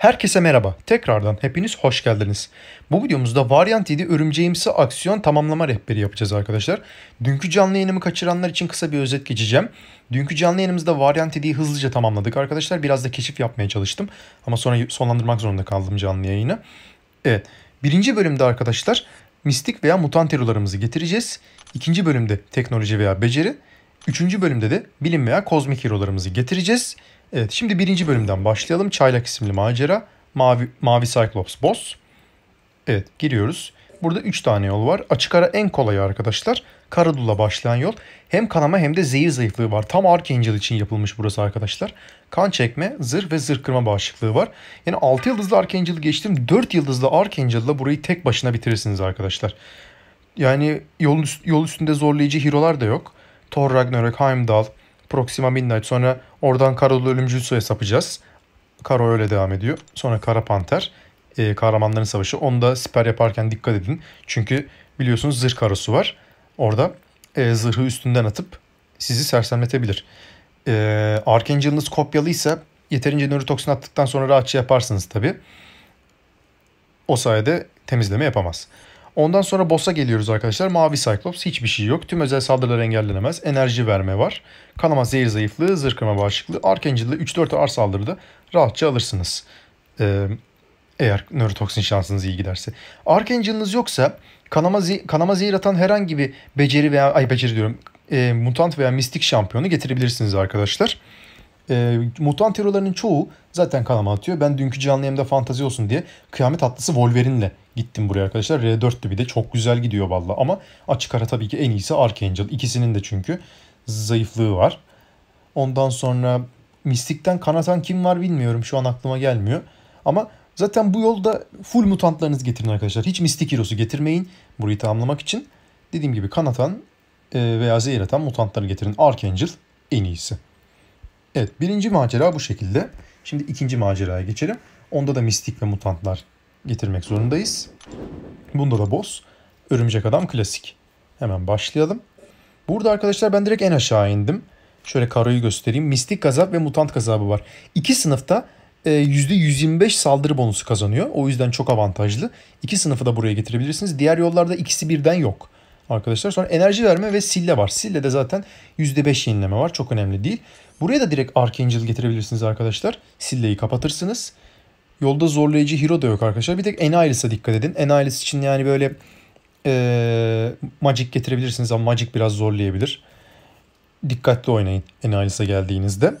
Herkese merhaba. Tekrardan hepiniz hoş geldiniz. Bu videomuzda Variant 7 örümceğimsi aksiyon tamamlama rehberi yapacağız arkadaşlar. Dünkü canlı yayınımı kaçıranlar için kısa bir özet geçeceğim. Dünkü canlı yayınımızda Variant 7'yi hızlıca tamamladık arkadaşlar. Biraz da keşif yapmaya çalıştım. Ama sonra sonlandırmak zorunda kaldım canlı yayını. Evet. Birinci bölümde arkadaşlar mistik veya mutant erolarımızı getireceğiz. İkinci bölümde teknoloji veya beceri. Üçüncü bölümde de bilim veya kozmik erolarımızı getireceğiz. Evet şimdi birinci bölümden başlayalım. Çaylak isimli macera. Mavi, Mavi Cyclops Boss. Evet giriyoruz. Burada 3 tane yol var. Açık ara en kolayı arkadaşlar. Karadul'la başlayan yol. Hem kanama hem de zehir zayıflığı var. Tam Archangel için yapılmış burası arkadaşlar. Kan çekme, zırh ve zırh kırma bağışıklığı var. Yani 6 yıldızlı Archangel'ı geçtim. 4 yıldızlı Archangel'la burayı tek başına bitirirsiniz arkadaşlar. Yani yol, yol üstünde zorlayıcı hero'lar da yok. Thor Ragnarok, Heimdall, Proxima Midnight sonra oradan Karolu Ölümcül Su'ya sapacağız. Karo öyle devam ediyor. Sonra Kara Panter. E, Kahramanların Savaşı. Onda siper yaparken dikkat edin. Çünkü biliyorsunuz zırh karosu var. Orada e, zırhı üstünden atıp sizi sersemletebilir. E, Archangel'ınız kopyalıysa yeterince nörotoksin attıktan sonra rahatça yaparsınız tabii. O sayede temizleme yapamaz. Ondan sonra boss'a geliyoruz arkadaşlar. Mavi Cyclops hiçbir şey yok. Tüm özel saldırılar engellenemez. Enerji verme var. Kanama zehir zayıflığı, zırh bağışıklığı. Arkangel'da 3-4 ağır saldırıda rahatça alırsınız. Ee, eğer nörotoksin şansınız iyi giderse. Arkangel'ınız yoksa kanama, ze kanama zehir atan herhangi bir beceri veya ay beceri diyorum e, mutant veya mistik şampiyonu getirebilirsiniz arkadaşlar. E, mutant herolarının çoğu zaten kanama atıyor. Ben dünkü canlı yayında fantazi olsun diye kıyamet atlısı Wolverine'le gittim buraya arkadaşlar. R4'tü bir de çok güzel gidiyor valla ama açık ara tabii ki en iyisi Archangel. İkisinin de çünkü zayıflığı var. Ondan sonra Mistik'ten kanatan kim var bilmiyorum. Şu an aklıma gelmiyor. Ama zaten bu yolda full mutantlarınızı getirin arkadaşlar. Hiç Mistik Hero'su getirmeyin burayı tamamlamak için. Dediğim gibi kanatan e, veya zehir atan mutantları getirin. Archangel en iyisi. Evet birinci macera bu şekilde. Şimdi ikinci maceraya geçelim. Onda da mistik ve mutantlar getirmek zorundayız. Bunda da boss. Örümcek adam klasik. Hemen başlayalım. Burada arkadaşlar ben direkt en aşağı indim. Şöyle karoyu göstereyim. Mistik gazap ve mutant gazabı var. İki sınıfta %125 e, saldırı bonusu kazanıyor. O yüzden çok avantajlı. İki sınıfı da buraya getirebilirsiniz. Diğer yollarda ikisi birden yok arkadaşlar. Sonra enerji verme ve sille var. Sille de zaten %5 yenileme var. Çok önemli değil. Buraya da direkt Archangel getirebilirsiniz arkadaşlar. Silleyi kapatırsınız. Yolda zorlayıcı hero da yok arkadaşlar. Bir tek Enilis'a dikkat edin. Enilis için yani böyle ee, Magic getirebilirsiniz ama Magic biraz zorlayabilir. Dikkatli oynayın Enilis'a geldiğinizde.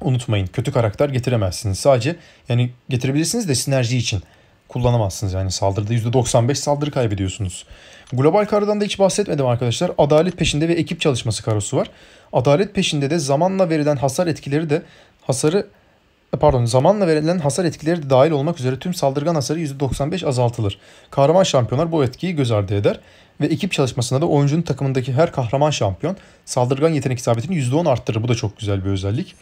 Unutmayın kötü karakter getiremezsiniz. Sadece yani getirebilirsiniz de sinerji için kullanamazsınız. Yani saldırıda %95 saldırı kaybediyorsunuz. Global karodan da hiç bahsetmedim arkadaşlar. Adalet peşinde ve ekip çalışması karosu var. Adalet peşinde de zamanla verilen hasar etkileri de hasarı e, pardon zamanla verilen hasar etkileri de dahil olmak üzere tüm saldırgan hasarı %95 azaltılır. Kahraman şampiyonlar bu etkiyi göz ardı eder ve ekip çalışmasında da oyuncunun takımındaki her kahraman şampiyon saldırgan yetenek isabetini %10 arttırır. Bu da çok güzel bir özellik.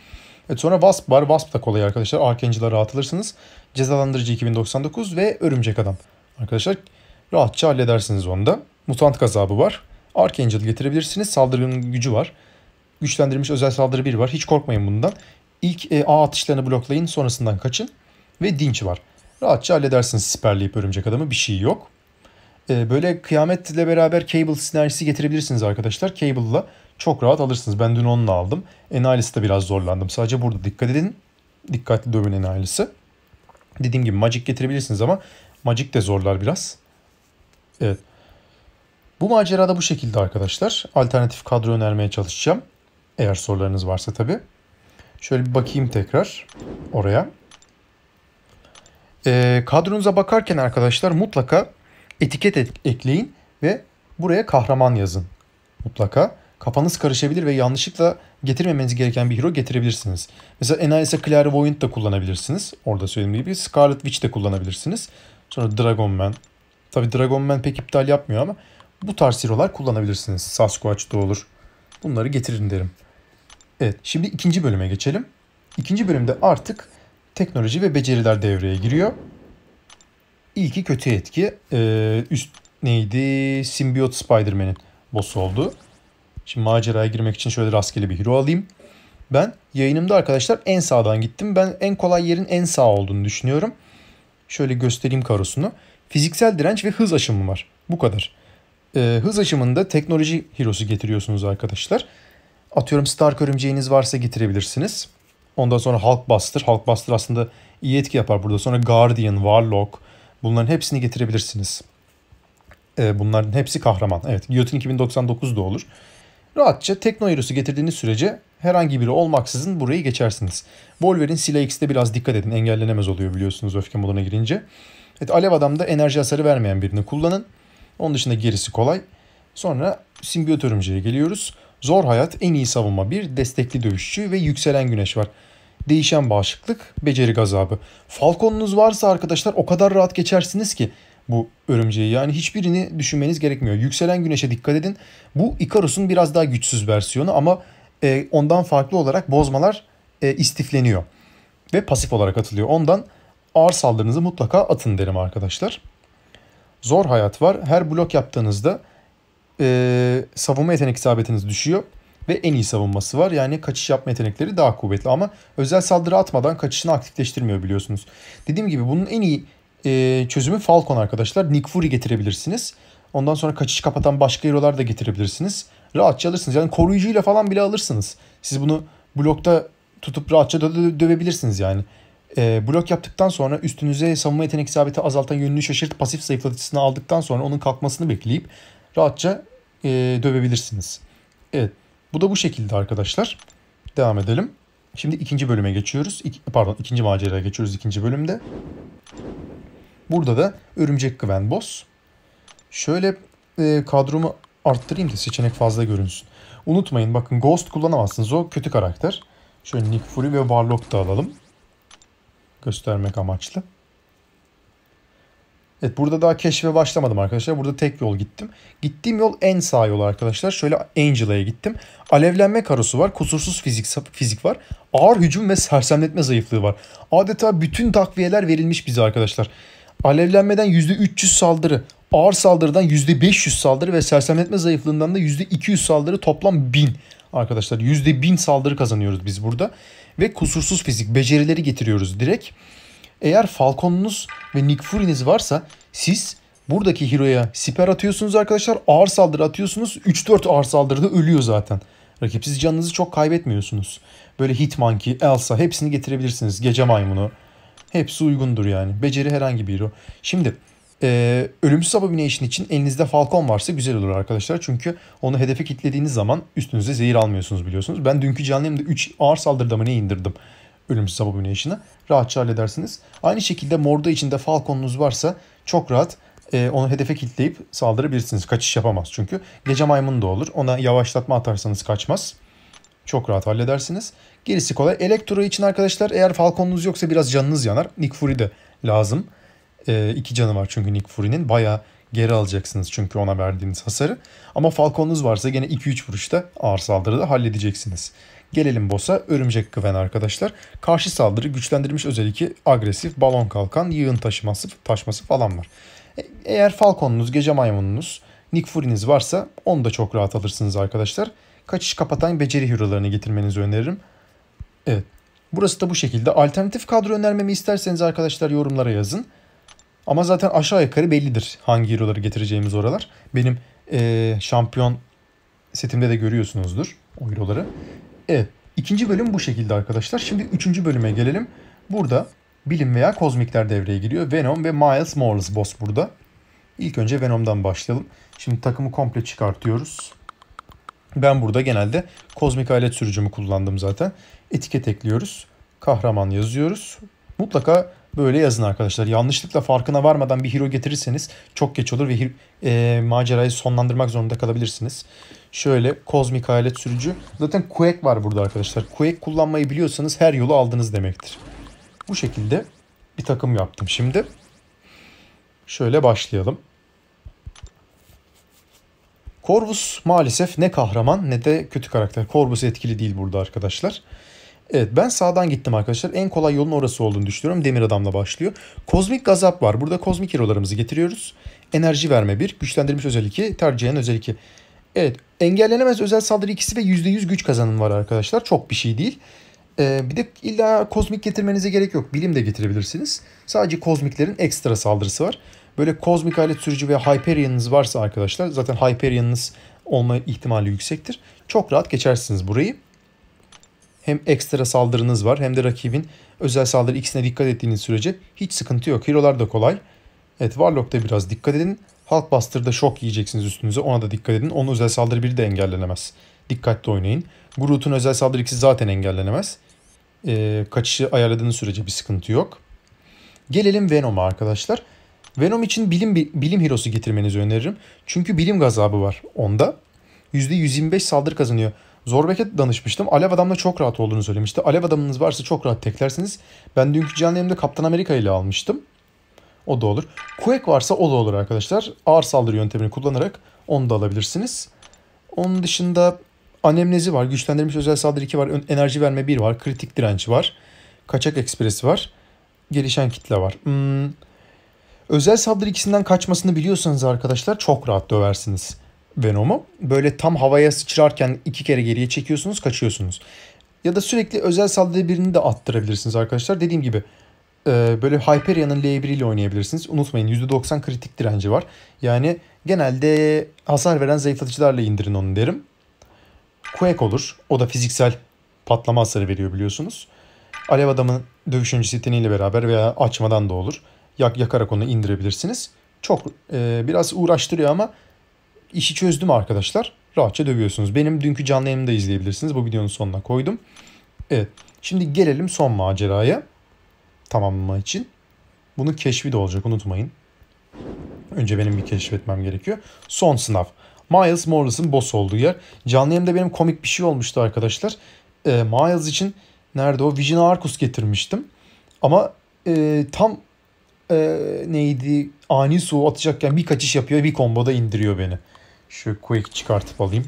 Evet sonra Wasp var. Wasp da kolay arkadaşlar. Arkancı'la rahat alırsınız. Cezalandırıcı 2099 ve Örümcek Adam. Arkadaşlar rahatça halledersiniz onu da. Mutant gazabı var. Archangel getirebilirsiniz. Saldırının gücü var. Güçlendirilmiş özel saldırı 1 var. Hiç korkmayın bundan. İlk e, A atışlarını bloklayın. Sonrasından kaçın. Ve dinç var. Rahatça halledersiniz siperleyip örümcek adamı. Bir şey yok. E, böyle kıyametle beraber Cable sinerjisi getirebilirsiniz arkadaşlar. Cable'la çok rahat alırsınız. Ben dün onunla aldım. Enalisi de biraz zorlandım. Sadece burada dikkat edin. Dikkatli dövün enalisi. Dediğim gibi Magic getirebilirsiniz ama Magic de zorlar biraz. Evet. Bu macera da bu şekilde arkadaşlar. Alternatif kadro önermeye çalışacağım. Eğer sorularınız varsa tabii. Şöyle bir bakayım tekrar oraya. E, kadronuza bakarken arkadaşlar mutlaka etiket et, ekleyin ve buraya kahraman yazın mutlaka kafanız karışabilir ve yanlışlıkla getirmemeniz gereken bir hero getirebilirsiniz. Mesela Enanis'e Clairvoyant da kullanabilirsiniz. Orada söylediğim gibi Scarlet Witch de kullanabilirsiniz. Sonra Dragon Man. Tabi Dragon Man pek iptal yapmıyor ama bu tarz hero'lar kullanabilirsiniz. Sasquatch da olur. Bunları getirin derim. Evet şimdi ikinci bölüme geçelim. İkinci bölümde artık teknoloji ve beceriler devreye giriyor. İyi ki kötü etki. Ee, üst neydi? Symbiote Spider-Man'in boss oldu. Şimdi maceraya girmek için şöyle rastgele bir hero alayım. Ben yayınımda arkadaşlar en sağdan gittim. Ben en kolay yerin en sağ olduğunu düşünüyorum. Şöyle göstereyim karosunu. Fiziksel direnç ve hız aşımı var. Bu kadar. Ee, hız aşımında teknoloji hero'su getiriyorsunuz arkadaşlar. Atıyorum Stark örümceğiniz varsa getirebilirsiniz. Ondan sonra Hulkbuster. Hulkbuster aslında iyi etki yapar burada. Sonra Guardian, Warlock. Bunların hepsini getirebilirsiniz. Ee, bunların hepsi kahraman. Evet Guillotine 2099 da olur. Rahatça Tekno Aeros'u getirdiğiniz sürece herhangi biri olmaksızın burayı geçersiniz. Bolver'in Sila X'de biraz dikkat edin. Engellenemez oluyor biliyorsunuz öfke moduna girince. Evet, Alev Adam'da enerji hasarı vermeyen birini kullanın. Onun dışında gerisi kolay. Sonra simbiyot örümceğe geliyoruz. Zor hayat, en iyi savunma bir, destekli dövüşçü ve yükselen güneş var. Değişen bağışıklık, beceri gazabı. Falcon'unuz varsa arkadaşlar o kadar rahat geçersiniz ki bu örümceği. Yani hiçbirini düşünmeniz gerekmiyor. Yükselen güneşe dikkat edin. Bu Icarus'un biraz daha güçsüz versiyonu ama e, ondan farklı olarak bozmalar e, istifleniyor. Ve pasif olarak atılıyor. Ondan ağır saldırınızı mutlaka atın derim arkadaşlar. Zor hayat var. Her blok yaptığınızda e, savunma yetenek isabetiniz düşüyor. Ve en iyi savunması var. Yani kaçış yapma yetenekleri daha kuvvetli ama özel saldırı atmadan kaçışını aktifleştirmiyor biliyorsunuz. Dediğim gibi bunun en iyi e, çözümü Falcon arkadaşlar. Nick Fury getirebilirsiniz. Ondan sonra kaçış kapatan başka hero'lar da getirebilirsiniz. Rahatça alırsınız. Yani koruyucuyla falan bile alırsınız. Siz bunu blokta tutup rahatça dö- dö- dövebilirsiniz yani. E, blok yaptıktan sonra üstünüze savunma yetenek isabeti azaltan yönünü şaşırt pasif zayıflatıcısını aldıktan sonra onun kalkmasını bekleyip rahatça e, dövebilirsiniz. Evet bu da bu şekilde arkadaşlar. Devam edelim. Şimdi ikinci bölüme geçiyoruz. İk, pardon ikinci maceraya geçiyoruz ikinci bölümde. Burada da örümcek Gwen Boss. Şöyle e, kadromu arttırayım da seçenek fazla görünsün. Unutmayın bakın Ghost kullanamazsınız o kötü karakter. Şöyle Nick Fury ve Warlock da alalım. Göstermek amaçlı. Evet burada daha keşfe başlamadım arkadaşlar. Burada tek yol gittim. Gittiğim yol en sağ yol arkadaşlar. Şöyle Angela'ya gittim. Alevlenme karosu var. Kusursuz fizik fizik var. Ağır hücum ve sersemletme zayıflığı var. Adeta bütün takviyeler verilmiş bize arkadaşlar. Alevlenmeden %300 saldırı, ağır saldırıdan %500 saldırı ve sersemletme zayıflığından da %200 saldırı toplam 1000 arkadaşlar. %1000 saldırı kazanıyoruz biz burada. Ve kusursuz fizik becerileri getiriyoruz direkt. Eğer Falcon'unuz ve Nick Fury'niz varsa siz buradaki hero'ya siper atıyorsunuz arkadaşlar. Ağır saldırı atıyorsunuz. 3-4 ağır saldırıda ölüyor zaten. Rakipsiz canınızı çok kaybetmiyorsunuz. Böyle Hitmonkey, Elsa hepsini getirebilirsiniz. Gece maymunu, Hepsi uygundur yani. Beceri herhangi biri. hero. Şimdi e, ölümsüz abomination için elinizde Falcon varsa güzel olur arkadaşlar. Çünkü onu hedefe kilitlediğiniz zaman üstünüze zehir almıyorsunuz biliyorsunuz. Ben dünkü canlı 3 ağır saldırıda mı ne indirdim ölümsüz abomination'ı. Rahatça halledersiniz. Aynı şekilde morda içinde Falcon'unuz varsa çok rahat e, onu hedefe kilitleyip saldırabilirsiniz. Kaçış yapamaz çünkü. Gece maymunu da olur. Ona yavaşlatma atarsanız kaçmaz. Çok rahat halledersiniz. Gerisi kolay. Elektro için arkadaşlar eğer Falcon'unuz yoksa biraz canınız yanar. Nick Fury de lazım. E, iki canı var çünkü Nick Fury'nin. baya geri alacaksınız çünkü ona verdiğiniz hasarı. Ama Falcon'unuz varsa gene 2-3 vuruşta ağır saldırıda halledeceksiniz. Gelelim boss'a örümcek güven arkadaşlar. Karşı saldırı güçlendirilmiş özellikle agresif, balon kalkan, yığın taşıması, taşması falan var. E, eğer Falcon'unuz, gece maymununuz, Nick Fury'niz varsa onu da çok rahat alırsınız arkadaşlar kaçış kapatan beceri hero'larını getirmenizi öneririm. Evet. Burası da bu şekilde. Alternatif kadro önermemi isterseniz arkadaşlar yorumlara yazın. Ama zaten aşağı yukarı bellidir hangi hero'ları getireceğimiz oralar. Benim ee, şampiyon setimde de görüyorsunuzdur o hero'ları. Evet. İkinci bölüm bu şekilde arkadaşlar. Şimdi üçüncü bölüme gelelim. Burada bilim veya kozmikler devreye giriyor. Venom ve Miles Morales boss burada. İlk önce Venom'dan başlayalım. Şimdi takımı komple çıkartıyoruz. Ben burada genelde kozmik alet sürücümü kullandım zaten. Etiket ekliyoruz. Kahraman yazıyoruz. Mutlaka böyle yazın arkadaşlar. Yanlışlıkla farkına varmadan bir hero getirirseniz çok geç olur ve e, macerayı sonlandırmak zorunda kalabilirsiniz. Şöyle kozmik alet sürücü. Zaten Quake var burada arkadaşlar. Quake kullanmayı biliyorsanız her yolu aldınız demektir. Bu şekilde bir takım yaptım şimdi. Şöyle başlayalım. Corvus maalesef ne kahraman ne de kötü karakter. Corvus etkili değil burada arkadaşlar. Evet ben sağdan gittim arkadaşlar. En kolay yolun orası olduğunu düşünüyorum. Demir adamla başlıyor. Kozmik gazap var. Burada kozmik herolarımızı getiriyoruz. Enerji verme bir Güçlendirilmiş özel Tercihen özel Evet engellenemez özel saldırı ikisi ve %100 güç kazanım var arkadaşlar. Çok bir şey değil. Ee, bir de illa kozmik getirmenize gerek yok. Bilim de getirebilirsiniz. Sadece kozmiklerin ekstra saldırısı var. Böyle kozmik alet sürücü veya Hyperion'ınız varsa arkadaşlar zaten Hyperion'ınız olma ihtimali yüksektir. Çok rahat geçersiniz burayı. Hem ekstra saldırınız var hem de rakibin özel saldırı ikisine dikkat ettiğiniz sürece hiç sıkıntı yok. Hero'lar da kolay. Evet Warlock'ta biraz dikkat edin. Hulkbuster'da şok yiyeceksiniz üstünüze ona da dikkat edin. Onun özel saldırı biri de engellenemez. Dikkatli oynayın. Groot'un özel saldırı ikisi zaten engellenemez. Ee, kaçışı ayarladığınız sürece bir sıkıntı yok. Gelelim Venom'a arkadaşlar. Venom için bilim bilim hero'su getirmenizi öneririm. Çünkü bilim gazabı var onda. %125 saldırı kazanıyor. Zorbek'e danışmıştım. Alev adamla çok rahat olduğunu söylemişti. Alev adamınız varsa çok rahat teklersiniz. Ben dünkü canlı yayımda Kaptan Amerika ile almıştım. O da olur. Quake varsa o da olur arkadaşlar. Ağır saldırı yöntemini kullanarak onu da alabilirsiniz. Onun dışında anemnezi var. Güçlendirilmiş özel saldırı 2 var. Enerji verme 1 var. Kritik direnç var. Kaçak ekspresi var. Gelişen kitle var. Hmm, Özel saldırı ikisinden kaçmasını biliyorsanız arkadaşlar çok rahat döversiniz Venom'u. Böyle tam havaya sıçrarken iki kere geriye çekiyorsunuz kaçıyorsunuz. Ya da sürekli özel saldırı birini de attırabilirsiniz arkadaşlar. Dediğim gibi e, böyle Hyperion'ın L1 ile oynayabilirsiniz. Unutmayın %90 kritik direnci var. Yani genelde hasar veren zayıflatıcılarla indirin onu derim. Quake olur. O da fiziksel patlama hasarı veriyor biliyorsunuz. Alev adamın dövüş öncesi yeteneğiyle beraber veya açmadan da olur yak, yakarak onu indirebilirsiniz. Çok e, biraz uğraştırıyor ama işi çözdüm arkadaşlar. Rahatça dövüyorsunuz. Benim dünkü canlı yayımı da izleyebilirsiniz. Bu videonun sonuna koydum. Evet. Şimdi gelelim son maceraya. Tamamlama için. Bunun keşfi de olacak unutmayın. Önce benim bir keşfetmem gerekiyor. Son sınav. Miles Morris'ın boss olduğu yer. Canlı yayımda benim komik bir şey olmuştu arkadaşlar. E, Miles için nerede o? Vision Arcus getirmiştim. Ama e, tam e, neydi ani su atacakken bir kaçış yapıyor bir komboda indiriyor beni. Şu Quake çıkartıp alayım.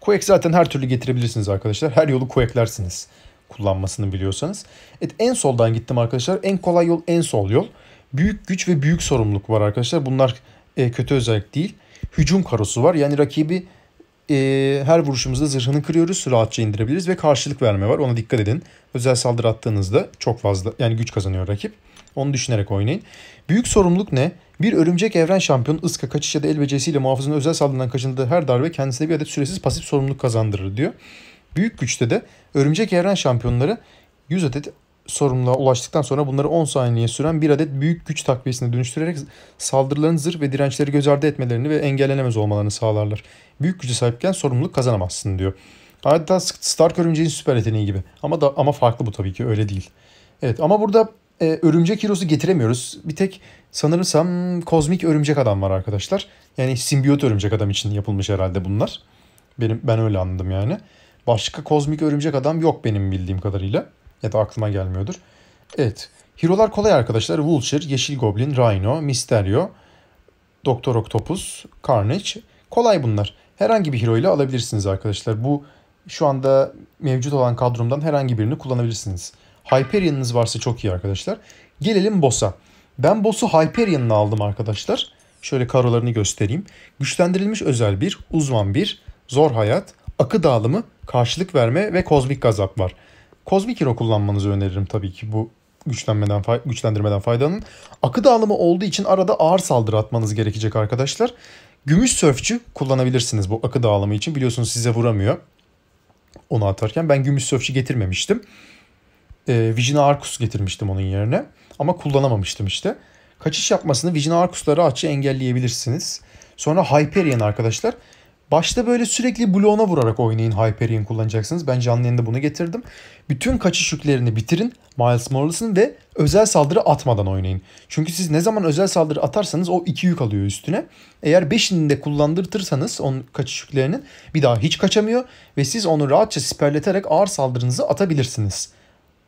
Quake zaten her türlü getirebilirsiniz arkadaşlar. Her yolu Quake'lersiniz kullanmasını biliyorsanız. Evet en soldan gittim arkadaşlar. En kolay yol en sol yol. Büyük güç ve büyük sorumluluk var arkadaşlar. Bunlar e, kötü özellik değil. Hücum karosu var. Yani rakibi e, her vuruşumuzda zırhını kırıyoruz. Rahatça indirebiliriz ve karşılık verme var. Ona dikkat edin. Özel saldırı attığınızda çok fazla yani güç kazanıyor rakip. Onu düşünerek oynayın. Büyük sorumluluk ne? Bir örümcek evren şampiyon ıska kaçış ya da el becerisiyle muhafızın özel saldırıdan kaçındığı her darbe kendisine bir adet süresiz pasif sorumluluk kazandırır diyor. Büyük güçte de örümcek evren şampiyonları 100 adet sorumluluğa ulaştıktan sonra bunları 10 saniyeye süren bir adet büyük güç takviyesine dönüştürerek saldırıların zırh ve dirençleri göz ardı etmelerini ve engellenemez olmalarını sağlarlar. Büyük güce sahipken sorumluluk kazanamazsın diyor. Adeta Stark örümceğin süper yeteneği gibi. Ama da ama farklı bu tabii ki öyle değil. Evet ama burada e, örümcek hero'su getiremiyoruz. Bir tek sanırımsam kozmik örümcek adam var arkadaşlar. Yani simbiyot örümcek adam için yapılmış herhalde bunlar. Benim ben öyle anladım yani. Başka kozmik örümcek adam yok benim bildiğim kadarıyla. Ya da aklıma gelmiyordur. Evet. Hero'lar kolay arkadaşlar. Vulture, Yeşil Goblin, Rhino, Mysterio, Doktor Octopus, Carnage. Kolay bunlar. Herhangi bir hero ile alabilirsiniz arkadaşlar. Bu şu anda mevcut olan kadromdan herhangi birini kullanabilirsiniz. Hyperion'ınız varsa çok iyi arkadaşlar. Gelelim boss'a. Ben boss'u Hyperion'la aldım arkadaşlar. Şöyle karolarını göstereyim. Güçlendirilmiş özel bir, uzman bir, zor hayat, akı dağılımı, karşılık verme ve kozmik gazap var. Kozmik hero kullanmanızı öneririm tabii ki bu güçlenmeden güçlendirmeden faydalanın. Akı dağılımı olduğu için arada ağır saldırı atmanız gerekecek arkadaşlar. Gümüş sörfçü kullanabilirsiniz bu akı dağılımı için. Biliyorsunuz size vuramıyor onu atarken. Ben gümüş sörfçü getirmemiştim e, Vigina Arcus getirmiştim onun yerine. Ama kullanamamıştım işte. Kaçış yapmasını Vigina Arcus'ları açı engelleyebilirsiniz. Sonra Hyperion arkadaşlar. Başta böyle sürekli bloğuna vurarak oynayın Hyperion kullanacaksınız. Ben canlı yayında bunu getirdim. Bütün kaçış yüklerini bitirin Miles Morales'ın ve özel saldırı atmadan oynayın. Çünkü siz ne zaman özel saldırı atarsanız o iki yük alıyor üstüne. Eğer 5'ini de kullandırtırsanız onun kaçış yüklerinin bir daha hiç kaçamıyor. Ve siz onu rahatça siperleterek ağır saldırınızı atabilirsiniz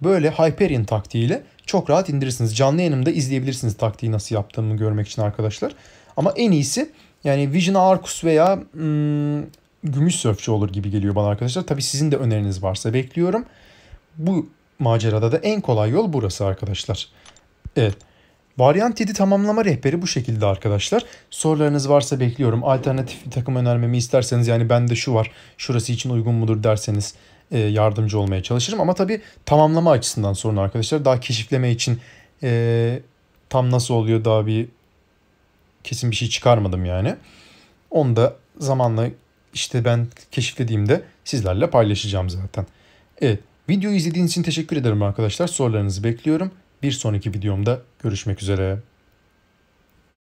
böyle Hyperion taktiğiyle çok rahat indirirsiniz. Canlı yayınımda izleyebilirsiniz taktiği nasıl yaptığımı görmek için arkadaşlar. Ama en iyisi yani Vision Arcus veya hmm, Gümüş Sörfçü olur gibi geliyor bana arkadaşlar. Tabi sizin de öneriniz varsa bekliyorum. Bu macerada da en kolay yol burası arkadaşlar. Evet. Variant 7 tamamlama rehberi bu şekilde arkadaşlar. Sorularınız varsa bekliyorum. Alternatif bir takım önermemi isterseniz yani bende şu var şurası için uygun mudur derseniz e, yardımcı olmaya çalışırım. Ama tabii tamamlama açısından sorun arkadaşlar. Daha keşifleme için e, tam nasıl oluyor daha bir kesin bir şey çıkarmadım yani. Onu da zamanla işte ben keşiflediğimde sizlerle paylaşacağım zaten. Evet videoyu izlediğiniz için teşekkür ederim arkadaşlar. Sorularınızı bekliyorum. Bir sonraki videomda görüşmek üzere.